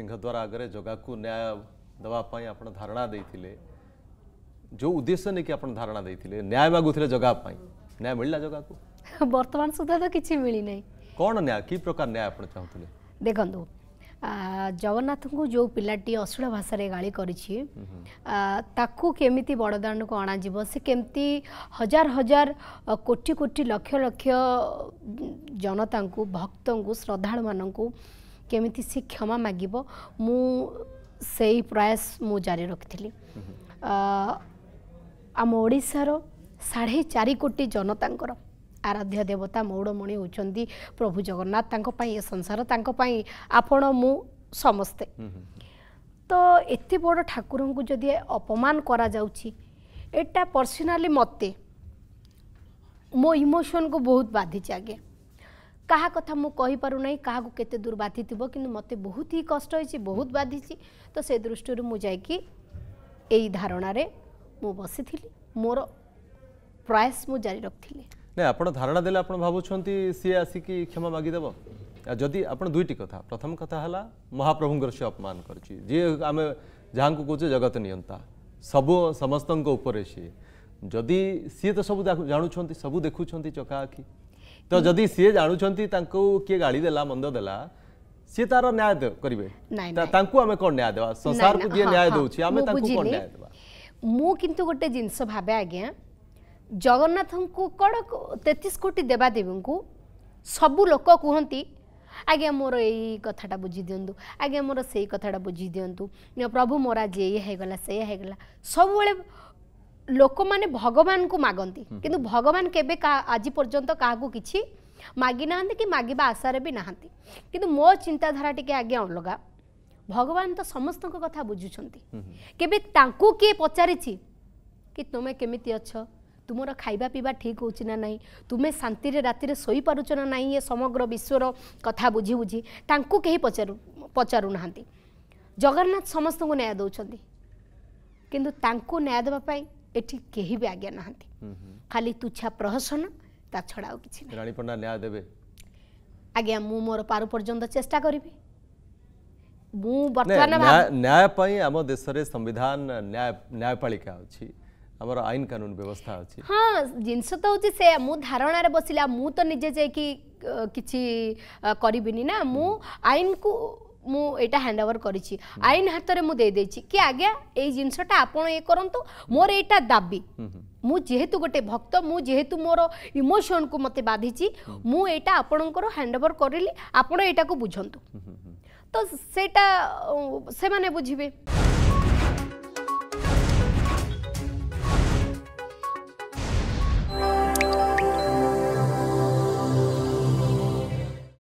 ସିଂହଦ୍ୱାର ଆଗରେ ଜଗାକୁ ନ୍ୟାୟ ଦେବା ପାଇଁ ଆପଣ ଧାରଣା ଦେଇଥିଲେ ଯେଉଁ ଉଦ୍ଦେଶ୍ୟ ନେଇକି ଆପଣ ଧାରଣା ଦେଇଥିଲେ ନ୍ୟାୟ ମାଗୁଥିଲେ ଜଗା ପାଇଁ ନ୍ୟାୟ ମିଳିଲା ଜଗାକୁ ବର୍ତ୍ତମାନ ସୁଦ୍ଧା ତ କିଛି ମିଳିନାହିଁ କ'ଣ ନ୍ୟାୟ କି ପ୍ରକାର ନ୍ୟାୟ ଆପଣ ଚାହୁଁଥିଲେ ଦେଖନ୍ତୁ ଜଗନ୍ନାଥଙ୍କୁ ଯେଉଁ ପିଲାଟି ଅଶ୍ଳୀଳ ଭାଷାରେ ଗାଳି କରିଛି ତାକୁ କେମିତି ବଡ଼ଦାଣ୍ଡକୁ ଅଣାଯିବ ସେ କେମିତି ହଜାର ହଜାର କୋଟି କୋଟି ଲକ୍ଷ ଲକ୍ଷ ଜନତାଙ୍କୁ ଭକ୍ତଙ୍କୁ ଶ୍ରଦ୍ଧାଳୁମାନଙ୍କୁ କେମିତି ସେ କ୍ଷମା ମାଗିବ ମୁଁ ସେଇ ପ୍ରୟାସ ମୁଁ ଜାରି ରଖିଥିଲି ଆମ ଓଡ଼ିଶାର ସାଢ଼େ ଚାରି କୋଟି ଜନତାଙ୍କର ଆରାଧ୍ୟ ଦେବତା ମୌଡ଼ମଣି ହେଉଛନ୍ତି ପ୍ରଭୁ ଜଗନ୍ନାଥ ତାଙ୍କ ପାଇଁ ଏ ସଂସାର ତାଙ୍କ ପାଇଁ ଆପଣ ମୁଁ ସମସ୍ତେ ତ ଏତେ ବଡ଼ ଠାକୁରଙ୍କୁ ଯଦି ଅପମାନ କରାଯାଉଛି ଏଇଟା ପର୍ସନାଲି ମୋତେ ମୋ ଇମୋସନ୍କୁ ବହୁତ ବାଧିଛି ଆଜ୍ଞା কাহা কথা মু কই পারু নাই কাহা কো কেতে দূর বাধি দিব কিন্তু মতে বহুত হি কষ্ট হইছি বহুত বাধিছি তো সেই দৃষ্টি মু যাই কি এই ধারণার মু বসি মোর প্রয়াস মু জারি রাখি না আপনার ধারণা দেলে আপনার ভাবুছেন সি আসি কি ক্ষমা মাগি মাগিদেব যদি আপনার দুইটি কথা প্রথম কথা হল মহাপ্রভুঙ্কর সে অপমান করছি যে আমি যা কৌছে জগত নিয়ন্তা সবু সমস্তঙ্ক উপরে সি যদি সি তো সবু জাণুছেন সবু দেখুছেন চকা আখি ତ ଯଦି ସିଏ ଜାଣୁଛନ୍ତି ତାଙ୍କୁ କିଏ ଗାଳି ଦେଲା ମନ୍ଦ ଦେଲା ସିଏ ତାର ନ୍ୟାୟ କରିବେ ତାଙ୍କୁ ଆମେ କଣ ନ୍ୟାୟ ଦେବା ସଂସାରକୁ ଯିଏ ନ୍ୟାୟ ଦେଉଛି ଆମେ ତାଙ୍କୁ କଣ ନ୍ୟାୟ ଦେବା ମୁଁ କିନ୍ତୁ ଗୋଟେ ଜିନିଷ ଭାବେ ଆଜ୍ଞା ଜଗନ୍ନାଥଙ୍କୁ କଣ ତେତିଶ କୋଟି ଦେବାଦେବୀଙ୍କୁ ସବୁ ଲୋକ କୁହନ୍ତି ଆଜ୍ଞା ମୋର ଏଇ କଥାଟା ବୁଝିଦିଅନ୍ତୁ ଆଜ୍ଞା ମୋର ସେଇ କଥାଟା ବୁଝିଦିଅନ୍ତୁ ପ୍ରଭୁ ମୋର ଆଜି ଏଇଆ ହେଇଗଲା ହେଇଗଲା ସବୁବେଳେ ଲୋକମାନେ ଭଗବାନଙ୍କୁ ମାଗନ୍ତି କିନ୍ତୁ ଭଗବାନ କେବେ ଆଜି ପର୍ଯ୍ୟନ୍ତ କାହାକୁ କିଛି ମାଗିନାହାନ୍ତି କି ମାଗିବା ଆଶାରେ ବି ନାହାନ୍ତି କିନ୍ତୁ ମୋ ଚିନ୍ତାଧାରା ଟିକେ ଆଜ୍ଞା ଅଲଗା ଭଗବାନ ତ ସମସ୍ତଙ୍କ କଥା ବୁଝୁଛନ୍ତି କେବେ ତାଙ୍କୁ କିଏ ପଚାରିଛି କି ତୁମେ କେମିତି ଅଛ ତୁମର ଖାଇବା ପିଇବା ଠିକ୍ ହେଉଛି ନା ନାହିଁ ତୁମେ ଶାନ୍ତିରେ ରାତିରେ ଶୋଇପାରୁଛ ନା ନାହିଁ ଏ ସମଗ୍ର ବିଶ୍ୱର କଥା ବୁଝି ବୁଝି ତାଙ୍କୁ କେହି ପଚାରୁ ପଚାରୁନାହାନ୍ତି ଜଗନ୍ନାଥ ସମସ୍ତଙ୍କୁ ନ୍ୟାୟ ଦେଉଛନ୍ତି କିନ୍ତୁ ତାଙ୍କୁ ନ୍ୟାୟ ଦେବା ପାଇଁ ଏଠି କେହି ବି ଆଜ୍ଞା ନାହାନ୍ତି ଖାଲି ତୁଚ୍ଛା ପ୍ରହସନ ତା ଛଡ଼ା ଆଉ କିଛି ନାହିଁ ରାଣୀ ପଣ୍ଡା ନ୍ୟାୟ ଦେବେ ଆଜ୍ଞା ମୁଁ ମୋର ପାରୁ ପର୍ଯ୍ୟନ୍ତ ଚେଷ୍ଟା କରିବି ମୁଁ ବର୍ତ୍ତମାନ ନ୍ୟାୟ ପାଇଁ ଆମ ଦେଶରେ ସମ୍ବିଧାନ ନ୍ୟାୟ ନ୍ୟାୟପାଳିକା ଅଛି ଆମର ଆଇନ କାନୁନ ବ୍ୟବସ୍ଥା ଅଛି ହଁ ଜିନିଷ ତ ହେଉଛି ସେ ମୁଁ ଧାରଣାରେ ବସିଲା ମୁଁ ତ ନିଜେ ଯାଇକି କିଛି କରିବିନି ନା ମୁଁ ଆଇନକୁ ମୁଁ ଏଇଟା ହ୍ୟାଣ୍ଡ ଓଭର କରିଛି ଆଇନ ହାତରେ ମୁଁ ଦେଇଦେଇଛି କି ଆଜ୍ଞା ଏଇ ଜିନିଷଟା ଆପଣ ଇଏ କରନ୍ତୁ ମୋର ଏଇଟା ଦାବି ମୁଁ ଯେହେତୁ ଗୋଟେ ଭକ୍ତ ମୁଁ ଯେହେତୁ ମୋର ଇମୋସନକୁ ମୋତେ ବାଧିଛି ମୁଁ ଏଇଟା ଆପଣଙ୍କର ହ୍ୟାଣ୍ଡ ଓଭର କରିଲି ଆପଣ ଏଇଟାକୁ ବୁଝନ୍ତୁ ତ ସେଇଟା ସେମାନେ ବୁଝିବେ